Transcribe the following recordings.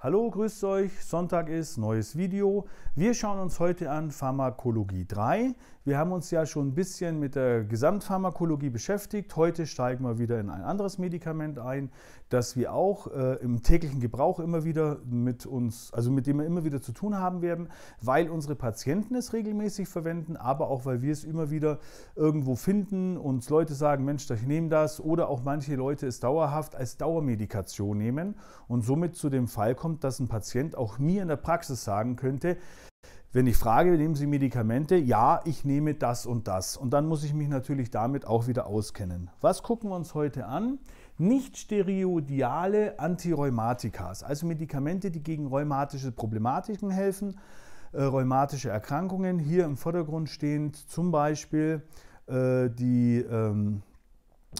Hallo, grüßt euch. Sonntag ist neues Video. Wir schauen uns heute an Pharmakologie 3. Wir haben uns ja schon ein bisschen mit der Gesamtpharmakologie beschäftigt. Heute steigen wir wieder in ein anderes Medikament ein, dass wir auch äh, im täglichen Gebrauch immer wieder mit uns, also mit dem wir immer wieder zu tun haben werden, weil unsere Patienten es regelmäßig verwenden, aber auch weil wir es immer wieder irgendwo finden, und Leute sagen, Mensch, ich nehme das oder auch manche Leute es dauerhaft als Dauermedikation nehmen und somit zu dem Fall kommt, dass ein Patient auch nie in der Praxis sagen könnte, wenn ich frage, nehmen Sie Medikamente? Ja, ich nehme das und das. Und dann muss ich mich natürlich damit auch wieder auskennen. Was gucken wir uns heute an? Nicht-steroidale Antirheumatikas, also Medikamente, die gegen rheumatische Problematiken helfen, äh, rheumatische Erkrankungen. Hier im Vordergrund stehend zum Beispiel äh, die ähm,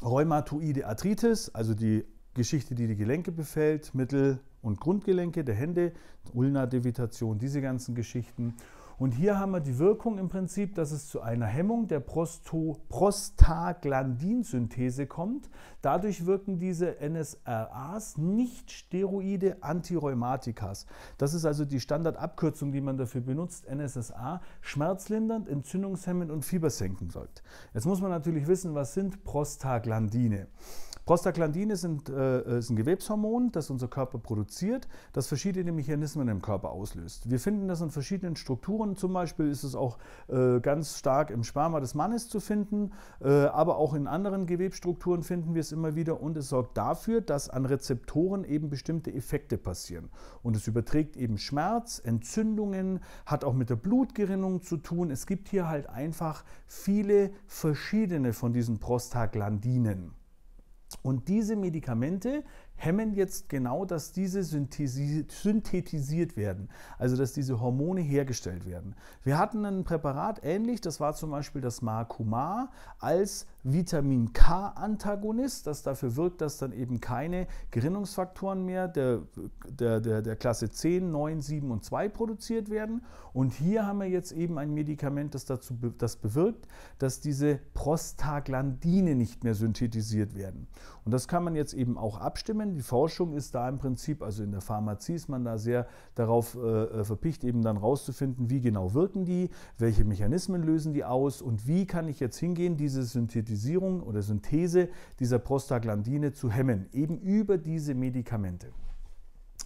rheumatoide Arthritis, also die Geschichte, die die Gelenke befällt, Mittel- und Grundgelenke der Hände, Ulna-Devitation, diese ganzen Geschichten und hier haben wir die Wirkung im Prinzip, dass es zu einer Hemmung der Prosto Prostaglandinsynthese kommt. Dadurch wirken diese NSRAs nicht steroide Antirheumatikas. Das ist also die Standardabkürzung, die man dafür benutzt, NSSA, schmerzlindernd, entzündungshemmend und fiebersenkend wirkt. Jetzt muss man natürlich wissen, was sind Prostaglandine? Prostaglandine sind, äh, ist ein Gewebshormon, das unser Körper produziert, das verschiedene Mechanismen im Körper auslöst. Wir finden das in verschiedenen Strukturen, zum Beispiel ist es auch äh, ganz stark im Sperma des Mannes zu finden, äh, aber auch in anderen Gewebstrukturen finden wir es immer wieder und es sorgt dafür, dass an Rezeptoren eben bestimmte Effekte passieren. Und es überträgt eben Schmerz, Entzündungen, hat auch mit der Blutgerinnung zu tun. Es gibt hier halt einfach viele verschiedene von diesen Prostaglandinen. Und diese Medikamente hemmen jetzt genau, dass diese synthetisiert werden, also dass diese Hormone hergestellt werden. Wir hatten ein Präparat ähnlich, das war zum Beispiel das Marcumar, als Vitamin K-Antagonist, das dafür wirkt, dass dann eben keine Gerinnungsfaktoren mehr der, der, der, der Klasse 10, 9, 7 und 2 produziert werden. Und hier haben wir jetzt eben ein Medikament, das dazu das bewirkt, dass diese Prostaglandine nicht mehr synthetisiert werden. Und das kann man jetzt eben auch abstimmen. Die Forschung ist da im Prinzip, also in der Pharmazie ist man da sehr darauf äh, äh verpicht, eben dann rauszufinden, wie genau wirken die, welche Mechanismen lösen die aus und wie kann ich jetzt hingehen, diese synthetisieren Synthetisierung oder Synthese dieser Prostaglandine zu hemmen, eben über diese Medikamente.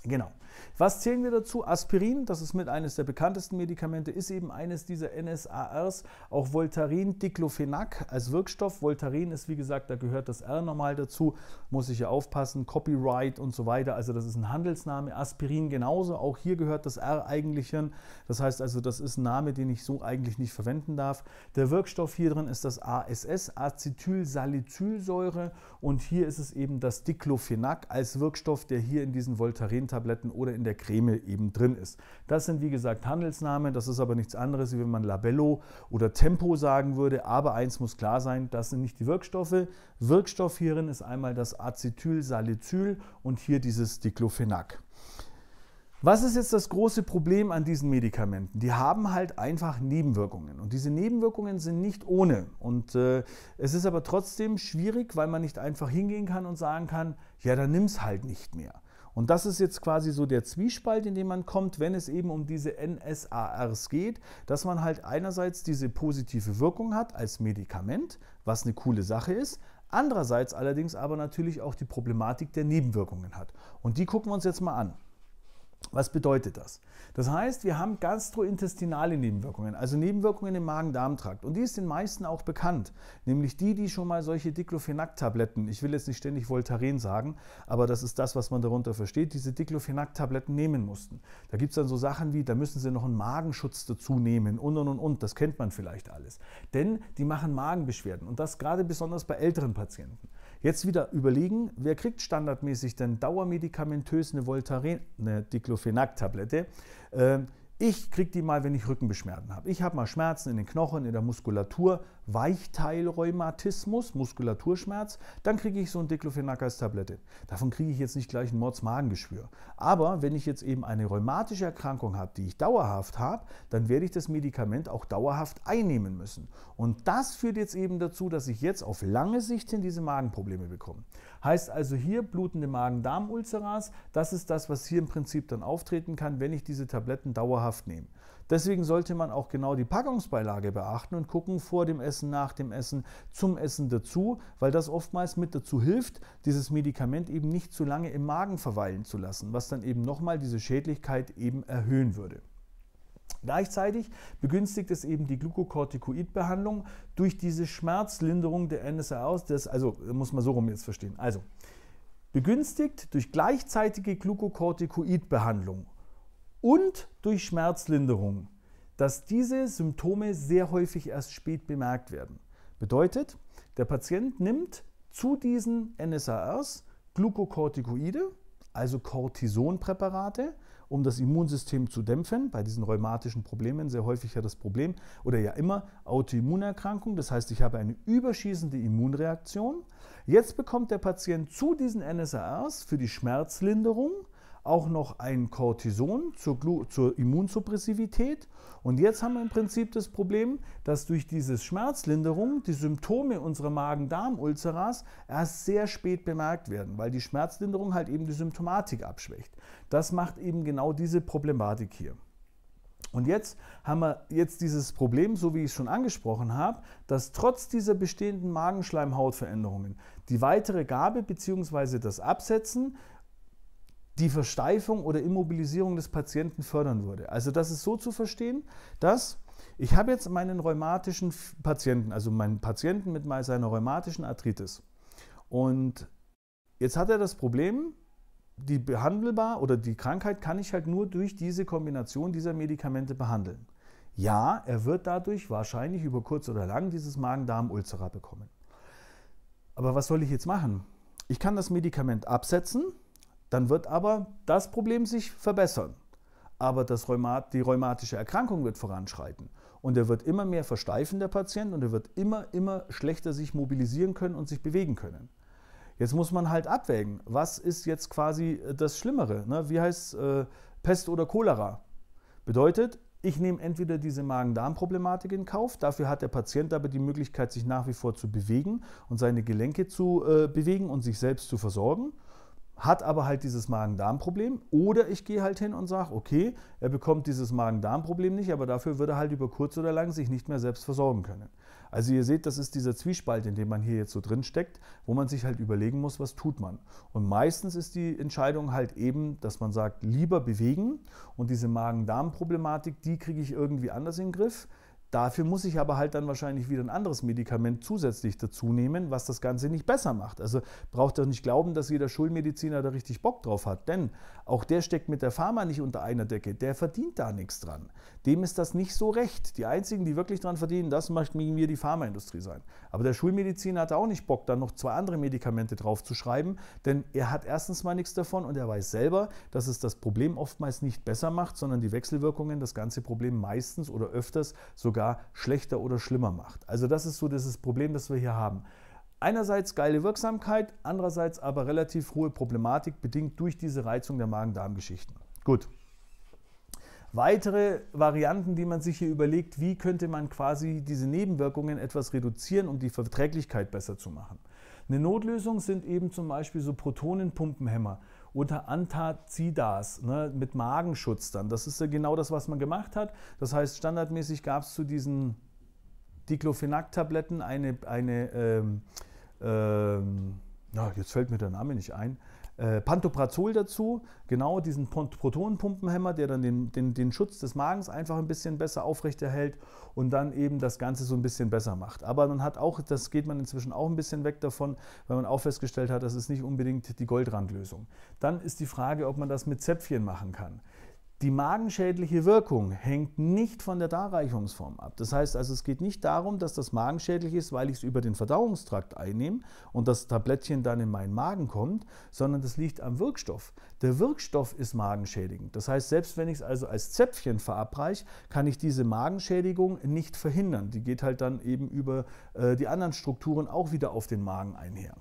Genau. Was zählen wir dazu? Aspirin, das ist mit eines der bekanntesten Medikamente, ist eben eines dieser NSARs. Auch Voltaren, Diclofenac als Wirkstoff. Voltarin ist, wie gesagt, da gehört das R nochmal dazu. Muss ich ja aufpassen. Copyright und so weiter. Also, das ist ein Handelsname. Aspirin genauso. Auch hier gehört das R eigentlich hin. Das heißt also, das ist ein Name, den ich so eigentlich nicht verwenden darf. Der Wirkstoff hier drin ist das ASS, Acetylsalicylsäure. Und hier ist es eben das Diclofenac als Wirkstoff, der hier in diesen Voltaren-Tabletten oder in der Creme eben drin ist. Das sind wie gesagt Handelsnamen, das ist aber nichts anderes, wie wenn man Labello oder Tempo sagen würde. Aber eins muss klar sein, das sind nicht die Wirkstoffe. Wirkstoff hierin ist einmal das Acetylsalicyl und hier dieses Diclofenac. Was ist jetzt das große Problem an diesen Medikamenten? Die haben halt einfach Nebenwirkungen. Und diese Nebenwirkungen sind nicht ohne. Und äh, es ist aber trotzdem schwierig, weil man nicht einfach hingehen kann und sagen kann, ja, dann nimm es halt nicht mehr. Und das ist jetzt quasi so der Zwiespalt, in den man kommt, wenn es eben um diese NSARs geht, dass man halt einerseits diese positive Wirkung hat als Medikament, was eine coole Sache ist, andererseits allerdings aber natürlich auch die Problematik der Nebenwirkungen hat. Und die gucken wir uns jetzt mal an. Was bedeutet das? Das heißt, wir haben gastrointestinale Nebenwirkungen, also Nebenwirkungen im Magen-Darm-Trakt. Und die ist den meisten auch bekannt, nämlich die, die schon mal solche Diclofenac-Tabletten, ich will jetzt nicht ständig Voltaren sagen, aber das ist das, was man darunter versteht, diese Diclofenac-Tabletten nehmen mussten. Da gibt es dann so Sachen wie, da müssen sie noch einen Magenschutz dazu nehmen und und und und, das kennt man vielleicht alles. Denn die machen Magenbeschwerden und das gerade besonders bei älteren Patienten. Jetzt wieder überlegen, wer kriegt standardmäßig denn dauermedikamentös eine Voltaren, eine Diclofenac-Tablette? Ähm, ich kriege die mal, wenn ich Rückenbeschwerden habe. Ich habe mal Schmerzen in den Knochen, in der Muskulatur. Weichteilrheumatismus, Muskulaturschmerz, dann kriege ich so ein Diclofenac als Tablette. Davon kriege ich jetzt nicht gleich ein Mordsmagengeschwür. Aber wenn ich jetzt eben eine rheumatische Erkrankung habe, die ich dauerhaft habe, dann werde ich das Medikament auch dauerhaft einnehmen müssen. Und das führt jetzt eben dazu, dass ich jetzt auf lange Sicht hin diese Magenprobleme bekomme. Heißt also hier blutende Magen-Darm-Ulceras, das ist das, was hier im Prinzip dann auftreten kann, wenn ich diese Tabletten dauerhaft nehme. Deswegen sollte man auch genau die Packungsbeilage beachten und gucken vor dem Essen Essen, nach dem Essen, zum Essen dazu, weil das oftmals mit dazu hilft, dieses Medikament eben nicht zu lange im Magen verweilen zu lassen, was dann eben nochmal diese Schädlichkeit eben erhöhen würde. Gleichzeitig begünstigt es eben die Glukokortikoidbehandlung durch diese Schmerzlinderung der NSAOs, das, also muss man so rum jetzt verstehen. Also, begünstigt durch gleichzeitige Glukokortikoidbehandlung und durch Schmerzlinderung dass diese Symptome sehr häufig erst spät bemerkt werden. Bedeutet, der Patient nimmt zu diesen NSARs Glukokortikoide, also Cortisonpräparate, um das Immunsystem zu dämpfen. Bei diesen rheumatischen Problemen sehr häufig ja das Problem oder ja immer Autoimmunerkrankung. Das heißt, ich habe eine überschießende Immunreaktion. Jetzt bekommt der Patient zu diesen NSARs für die Schmerzlinderung auch noch ein Cortison zur, zur Immunsuppressivität. Und jetzt haben wir im Prinzip das Problem, dass durch diese Schmerzlinderung die Symptome unserer Magen-Darm-Ulzeras erst sehr spät bemerkt werden, weil die Schmerzlinderung halt eben die Symptomatik abschwächt. Das macht eben genau diese Problematik hier. Und jetzt haben wir jetzt dieses Problem, so wie ich es schon angesprochen habe, dass trotz dieser bestehenden Magenschleimhautveränderungen die weitere Gabe bzw. das Absetzen die Versteifung oder Immobilisierung des Patienten fördern würde. Also das ist so zu verstehen, dass ich habe jetzt meinen rheumatischen Patienten, also meinen Patienten mit seiner rheumatischen Arthritis. Und jetzt hat er das Problem, die behandelbar oder die Krankheit kann ich halt nur durch diese Kombination dieser Medikamente behandeln. Ja, er wird dadurch wahrscheinlich über kurz oder lang dieses Magen-Darm-Ulzera bekommen. Aber was soll ich jetzt machen? Ich kann das Medikament absetzen dann wird aber das Problem sich verbessern. Aber das Rheumat, die rheumatische Erkrankung wird voranschreiten. Und er wird immer mehr versteifen, der Patient, und er wird immer, immer schlechter sich mobilisieren können und sich bewegen können. Jetzt muss man halt abwägen, was ist jetzt quasi äh, das Schlimmere? Ne? Wie heißt äh, Pest oder Cholera? Bedeutet, ich nehme entweder diese Magen-Darm-Problematik in Kauf, dafür hat der Patient aber die Möglichkeit, sich nach wie vor zu bewegen und seine Gelenke zu äh, bewegen und sich selbst zu versorgen hat aber halt dieses Magen-Darm-Problem. Oder ich gehe halt hin und sage, okay, er bekommt dieses Magen-Darm-Problem nicht, aber dafür wird er halt über kurz oder lang sich nicht mehr selbst versorgen können. Also ihr seht, das ist dieser Zwiespalt, in dem man hier jetzt so drin steckt, wo man sich halt überlegen muss, was tut man. Und meistens ist die Entscheidung halt eben, dass man sagt, lieber bewegen und diese Magen-Darm-Problematik, die kriege ich irgendwie anders in den Griff. Dafür muss ich aber halt dann wahrscheinlich wieder ein anderes Medikament zusätzlich dazu nehmen, was das Ganze nicht besser macht. Also braucht doch nicht glauben, dass jeder Schulmediziner da richtig Bock drauf hat, denn auch der steckt mit der Pharma nicht unter einer Decke, der verdient da nichts dran. Dem ist das nicht so recht. Die einzigen, die wirklich dran verdienen, das macht mir die Pharmaindustrie sein. Aber der Schulmediziner hat auch nicht Bock, dann noch zwei andere Medikamente draufzuschreiben, denn er hat erstens mal nichts davon und er weiß selber, dass es das Problem oftmals nicht besser macht, sondern die Wechselwirkungen das ganze Problem meistens oder öfters sogar gar schlechter oder schlimmer macht. Also das ist so dieses Problem, das wir hier haben. Einerseits geile Wirksamkeit, andererseits aber relativ hohe Problematik, bedingt durch diese Reizung der Magen-Darm-Geschichten. Gut. Weitere Varianten, die man sich hier überlegt, wie könnte man quasi diese Nebenwirkungen etwas reduzieren, um die Verträglichkeit besser zu machen. Eine Notlösung sind eben zum Beispiel so Protonenpumpenhämmer unter Antazidas ne, mit Magenschutz dann. Das ist ja genau das, was man gemacht hat. Das heißt, standardmäßig gab es zu diesen Diclofenac-Tabletten eine, eine ähm, ähm, na, jetzt fällt mir der Name nicht ein, äh, Pantoprazol dazu, genau diesen Protonenpumpenhemmer, der dann den, den, den Schutz des Magens einfach ein bisschen besser aufrechterhält und dann eben das Ganze so ein bisschen besser macht. Aber man hat auch, das geht man inzwischen auch ein bisschen weg davon, weil man auch festgestellt hat, das ist nicht unbedingt die Goldrandlösung. Dann ist die Frage, ob man das mit Zäpfchen machen kann. Die magenschädliche Wirkung hängt nicht von der Darreichungsform ab. Das heißt also, es geht nicht darum, dass das magenschädlich ist, weil ich es über den Verdauungstrakt einnehme und das Tablettchen dann in meinen Magen kommt, sondern das liegt am Wirkstoff. Der Wirkstoff ist magenschädigend. Das heißt, selbst wenn ich es also als Zäpfchen verabreiche, kann ich diese Magenschädigung nicht verhindern. Die geht halt dann eben über äh, die anderen Strukturen auch wieder auf den Magen einher.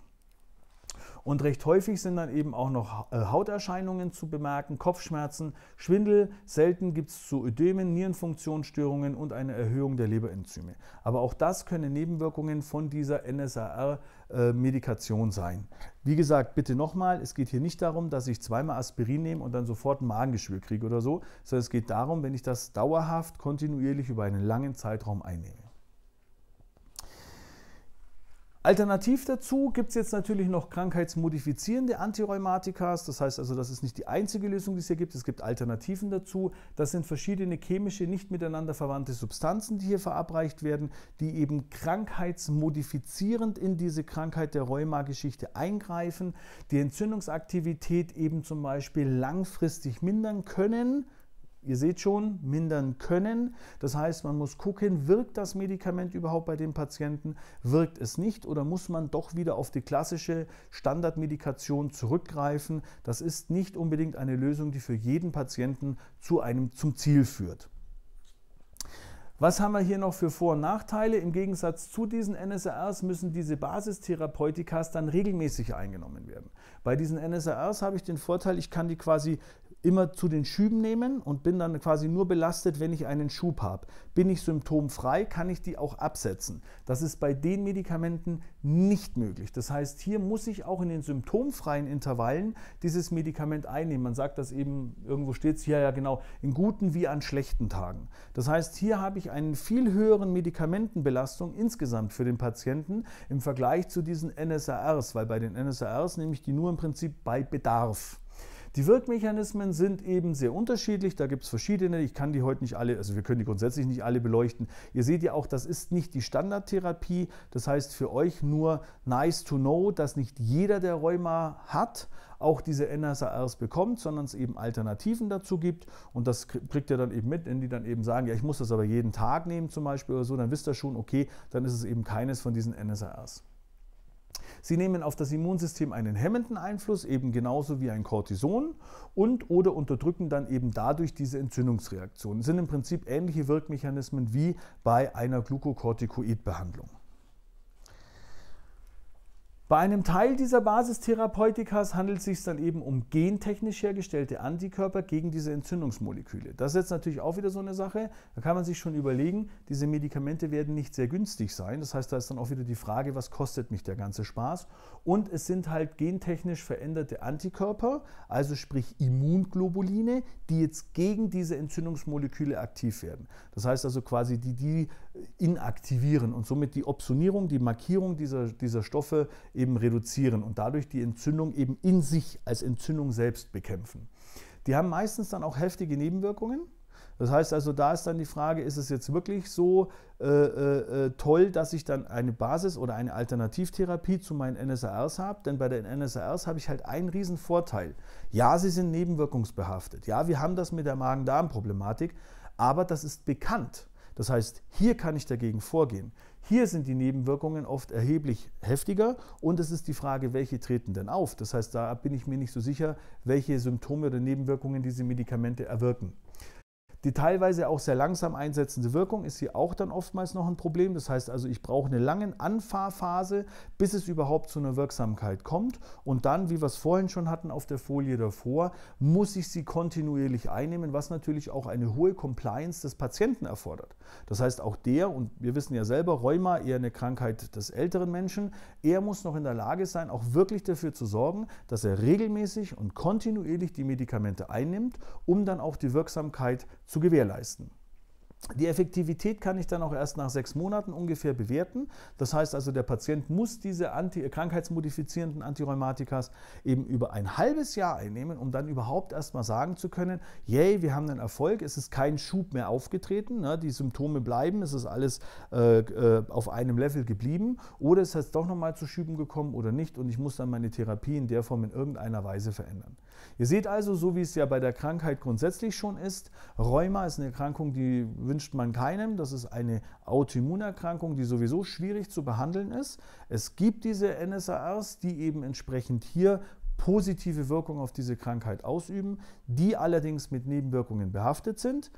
Und recht häufig sind dann eben auch noch äh, Hauterscheinungen zu bemerken, Kopfschmerzen, Schwindel. Selten gibt es zu Ödemen, Nierenfunktionsstörungen und eine Erhöhung der Leberenzyme. Aber auch das können Nebenwirkungen von dieser NSAR-Medikation äh, sein. Wie gesagt, bitte nochmal, es geht hier nicht darum, dass ich zweimal Aspirin nehme und dann sofort ein Magengeschwür kriege oder so, sondern es geht darum, wenn ich das dauerhaft, kontinuierlich über einen langen Zeitraum einnehme. Alternativ dazu gibt es jetzt natürlich noch krankheitsmodifizierende Antirheumatikas. Das heißt also, das ist nicht die einzige Lösung, die es hier gibt. Es gibt Alternativen dazu. Das sind verschiedene chemische, nicht miteinander verwandte Substanzen, die hier verabreicht werden, die eben krankheitsmodifizierend in diese Krankheit der Rheumageschichte eingreifen, die Entzündungsaktivität eben zum Beispiel langfristig mindern können ihr seht schon, mindern können. Das heißt, man muss gucken, wirkt das Medikament überhaupt bei dem Patienten, wirkt es nicht oder muss man doch wieder auf die klassische Standardmedikation zurückgreifen. Das ist nicht unbedingt eine Lösung, die für jeden Patienten zu einem zum Ziel führt. Was haben wir hier noch für Vor- und Nachteile? Im Gegensatz zu diesen NSARs müssen diese Basistherapeutikas dann regelmäßig eingenommen werden. Bei diesen NSARs habe ich den Vorteil, ich kann die quasi immer zu den Schüben nehmen und bin dann quasi nur belastet, wenn ich einen Schub habe. Bin ich symptomfrei, kann ich die auch absetzen. Das ist bei den Medikamenten nicht möglich. Das heißt, hier muss ich auch in den symptomfreien Intervallen dieses Medikament einnehmen. Man sagt das eben, irgendwo steht es hier ja genau, in guten wie an schlechten Tagen. Das heißt, hier habe ich einen viel höheren Medikamentenbelastung insgesamt für den Patienten im Vergleich zu diesen NSARs, weil bei den NSARs nehme ich die nur im Prinzip bei Bedarf. Die Wirkmechanismen sind eben sehr unterschiedlich. Da gibt es verschiedene. Ich kann die heute nicht alle, also wir können die grundsätzlich nicht alle beleuchten. Ihr seht ja auch, das ist nicht die Standardtherapie. Das heißt für euch nur nice to know, dass nicht jeder, der Rheuma hat, auch diese NSARs bekommt, sondern es eben Alternativen dazu gibt. Und das kriegt ihr dann eben mit, wenn die dann eben sagen, ja, ich muss das aber jeden Tag nehmen zum Beispiel oder so, dann wisst ihr schon, okay, dann ist es eben keines von diesen NSARs. Sie nehmen auf das Immunsystem einen hemmenden Einfluss, eben genauso wie ein Cortison, und oder unterdrücken dann eben dadurch diese Entzündungsreaktion. Das sind im Prinzip ähnliche Wirkmechanismen wie bei einer Glukokortikoidbehandlung. Bei einem Teil dieser Basistherapeutikas handelt es sich dann eben um gentechnisch hergestellte Antikörper gegen diese Entzündungsmoleküle. Das ist jetzt natürlich auch wieder so eine Sache. Da kann man sich schon überlegen, diese Medikamente werden nicht sehr günstig sein. Das heißt, da ist dann auch wieder die Frage, was kostet mich der ganze Spaß? Und es sind halt gentechnisch veränderte Antikörper, also sprich Immunglobuline, die jetzt gegen diese Entzündungsmoleküle aktiv werden. Das heißt also quasi, die die inaktivieren und somit die Optionierung, die Markierung dieser, dieser Stoffe eben reduzieren und dadurch die Entzündung eben in sich als Entzündung selbst bekämpfen. Die haben meistens dann auch heftige Nebenwirkungen. Das heißt also, da ist dann die Frage, ist es jetzt wirklich so äh, äh, äh toll, dass ich dann eine Basis oder eine Alternativtherapie zu meinen NSARs habe? Denn bei den NSARs habe ich halt einen riesen Vorteil. Ja, sie sind nebenwirkungsbehaftet. Ja, wir haben das mit der Magen-Darm-Problematik, aber das ist bekannt. Das heißt, hier kann ich dagegen vorgehen. Hier sind die Nebenwirkungen oft erheblich heftiger und es ist die Frage, welche treten denn auf? Das heißt, da bin ich mir nicht so sicher, welche Symptome oder Nebenwirkungen diese Medikamente erwirken. Die teilweise auch sehr langsam einsetzende Wirkung ist hier auch dann oftmals noch ein Problem. Das heißt also, ich brauche eine lange Anfahrphase, bis es überhaupt zu einer Wirksamkeit kommt. Und dann, wie wir es vorhin schon hatten auf der Folie davor, muss ich sie kontinuierlich einnehmen, was natürlich auch eine hohe Compliance des Patienten erfordert. Das heißt, auch der, und wir wissen ja selber, Rheuma eher eine Krankheit des älteren Menschen, er muss noch in der Lage sein, auch wirklich dafür zu sorgen, dass er regelmäßig und kontinuierlich die Medikamente einnimmt, um dann auch die Wirksamkeit zu gewährleisten. Die Effektivität kann ich dann auch erst nach sechs Monaten ungefähr bewerten. Das heißt also, der Patient muss diese anti äh, krankheitsmodifizierenden Antirheumatikas eben über ein halbes Jahr einnehmen, um dann überhaupt erstmal sagen zu können, yay, wir haben einen Erfolg, es ist kein Schub mehr aufgetreten, ne? die Symptome bleiben, es ist alles äh, äh auf einem Level geblieben oder es ist doch nochmal zu Schüben gekommen oder nicht und ich muss dann meine Therapie in der Form in irgendeiner Weise verändern. Ihr seht also, so wie es ja bei der Krankheit grundsätzlich schon ist, Rheuma ist eine Erkrankung, die wünscht man keinem. Das ist eine Autoimmunerkrankung, die sowieso schwierig zu behandeln ist. Es gibt diese NSARs, die eben entsprechend hier positive Wirkung auf diese Krankheit ausüben, die allerdings mit Nebenwirkungen behaftet sind.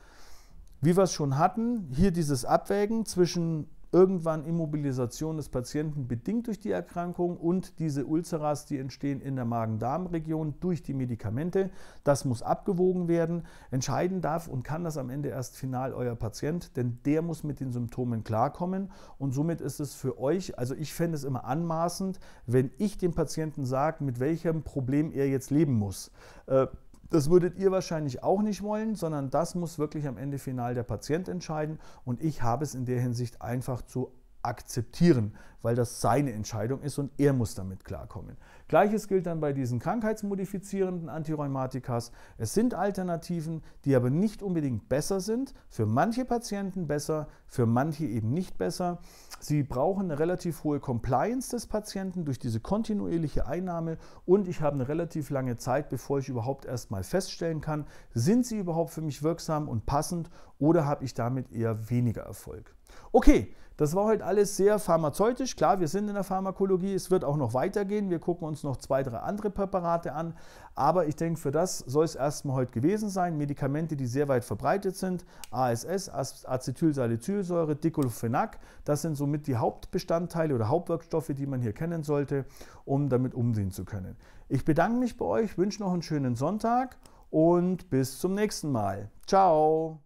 Wie wir es schon hatten, hier dieses Abwägen zwischen irgendwann Immobilisation des Patienten bedingt durch die Erkrankung und diese Ulceras, die entstehen in der Magen-Darm-Region durch die Medikamente. Das muss abgewogen werden. Entscheiden darf und kann das am Ende erst final euer Patient, denn der muss mit den Symptomen klarkommen und somit ist es für euch, also ich fände es immer anmaßend, wenn ich dem Patienten sage, mit welchem Problem er jetzt leben muss. Äh, das würdet ihr wahrscheinlich auch nicht wollen, sondern das muss wirklich am Ende final der Patient entscheiden. Und ich habe es in der Hinsicht einfach zu akzeptieren, weil das seine Entscheidung ist und er muss damit klarkommen. Gleiches gilt dann bei diesen krankheitsmodifizierenden Antirheumatikas. Es sind Alternativen, die aber nicht unbedingt besser sind, für manche Patienten besser, für manche eben nicht besser. Sie brauchen eine relativ hohe Compliance des Patienten durch diese kontinuierliche Einnahme und ich habe eine relativ lange Zeit, bevor ich überhaupt erstmal feststellen kann, sind sie überhaupt für mich wirksam und passend oder habe ich damit eher weniger Erfolg. Okay, das war heute alles sehr pharmazeutisch. Klar, wir sind in der Pharmakologie, es wird auch noch weitergehen. Wir gucken uns noch zwei, drei andere Präparate an. Aber ich denke, für das soll es erstmal heute gewesen sein. Medikamente, die sehr weit verbreitet sind, ASS, Acetylsalicylsäure, Diclofenac, das sind somit die Hauptbestandteile oder Hauptwirkstoffe, die man hier kennen sollte, um damit umsehen zu können. Ich bedanke mich bei euch, wünsche noch einen schönen Sonntag und bis zum nächsten Mal. Ciao!